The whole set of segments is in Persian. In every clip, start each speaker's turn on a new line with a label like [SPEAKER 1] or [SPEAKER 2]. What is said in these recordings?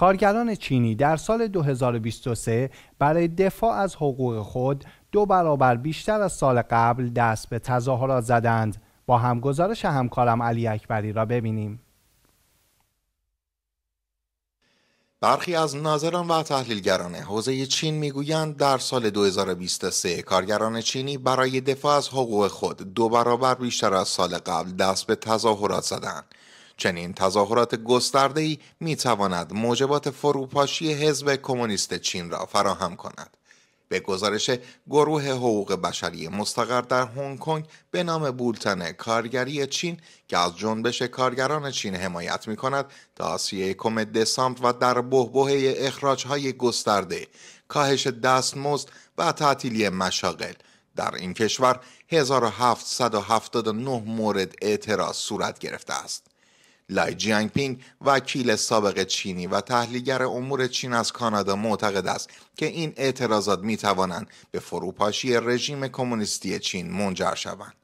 [SPEAKER 1] کارگران چینی در سال 2023 برای دفاع از حقوق خود دو برابر بیشتر از سال قبل دست به تظاهرات زدند با همگزارش همکارم علی اکبری را ببینیم برخی از ناظران و تحلیلگران حوزه چین میگویند در سال 2023 کارگران چینی برای دفاع از حقوق خود دو برابر بیشتر از سال قبل دست به تظاهرات زدند چنین تظاهرات می تواند موجبات فروپاشی حزب کمونیست چین را فراهم کند به گزارش گروه حقوق بشری مستقر در هنگ کنگ به نام بولتن کارگری چین که از جنبش کارگران چین حمایت می کند تا کم دسامبر و در بهبه اخراج های گسترده کاهش دستمزد و تعطیلی مشاغل در این کشور 1779 مورد اعتراض صورت گرفته است لای جینگ پینگ وکیل سابق چینی و تحلیلگر امور چین از کانادا معتقد است که این اعتراضات می توانند به فروپاشی رژیم کمونیستی چین منجر شوند.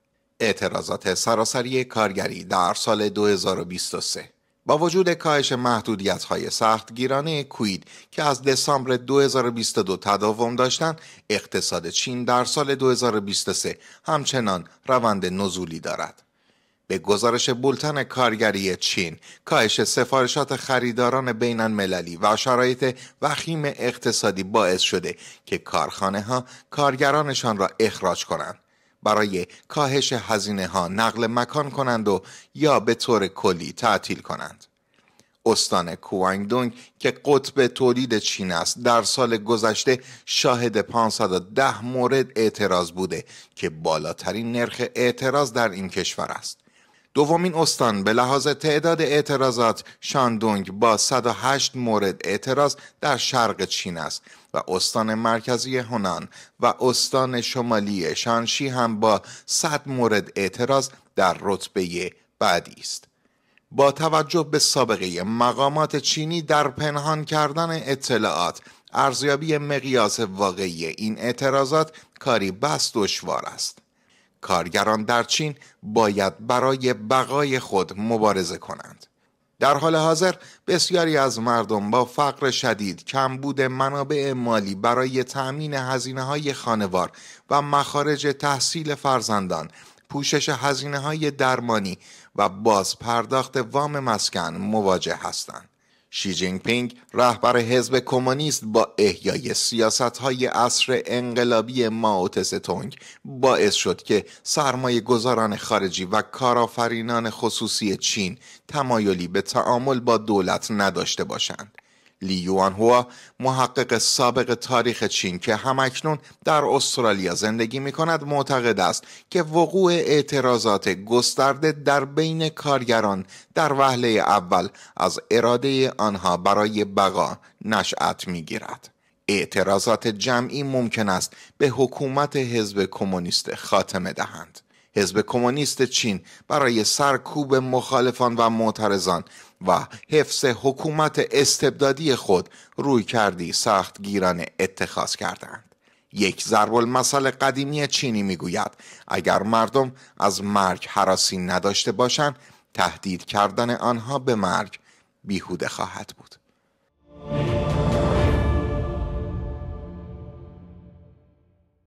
[SPEAKER 1] اعتراضات سراسری کارگری در سال 2023 با وجود کاهش محدودیت های سختگیرانه کوید که از دسامبر 2022 تداوم داشتند، اقتصاد چین در سال 2023 همچنان روند نزولی دارد. به گزارش بولتن کارگری چین کاهش سفارشات خریداران بین المللی و شرایط وخیم اقتصادی باعث شده که کارخانه ها کارگرانشان را اخراج کنند برای کاهش هزینه ها نقل مکان کنند و یا به طور کلی تعطیل کنند استان کوانگدونگ که قطب تولید چین است در سال گذشته شاهد 510 مورد اعتراض بوده که بالاترین نرخ اعتراض در این کشور است دومین استان به لحاظ تعداد اعتراضات شاندونگ با 108 مورد اعتراض در شرق چین است و استان مرکزی هنان و استان شمالی شانشی هم با 100 مورد اعتراض در رتبه بعدی است. با توجه به سابقه مقامات چینی در پنهان کردن اطلاعات ارزیابی مقیاس واقعی این اعتراضات کاری بس دشوار است کارگران در چین باید برای بقای خود مبارزه کنند. در حال حاضر بسیاری از مردم با فقر شدید، کمبود منابع مالی برای تأمین هزینه های خانوار و مخارج تحصیل فرزندان، پوشش هزینه های درمانی و باز پرداخت وام مسکن مواجه هستند. شی جینگ پینگ رهبر حزب کمونیست با احیای سیاست های عصر انقلابی ماو تونگ باعث شد که سرمایه گذاران خارجی و کارآفرینان خصوصی چین تمایلی به تعامل با دولت نداشته باشند لی هوا محقق سابق تاریخ چین که همکنون در استرالیا زندگی می کند معتقد است که وقوع اعتراضات گسترده در بین کارگران در وهله اول از اراده آنها برای بقا نشأت می گیرد. اعتراضات جمعی ممکن است به حکومت حزب کمونیست خاتمه دهند. حزب کمونیست چین برای سرکوب مخالفان و معترضان و حفظ حکومت استبدادی خود روی کردی سخت گیران اتخاذ کردند یک ضرب المثل قدیمی چینی میگوید اگر مردم از مرگ حراسی نداشته باشند تهدید کردن آنها به مرگ بیهوده خواهد بود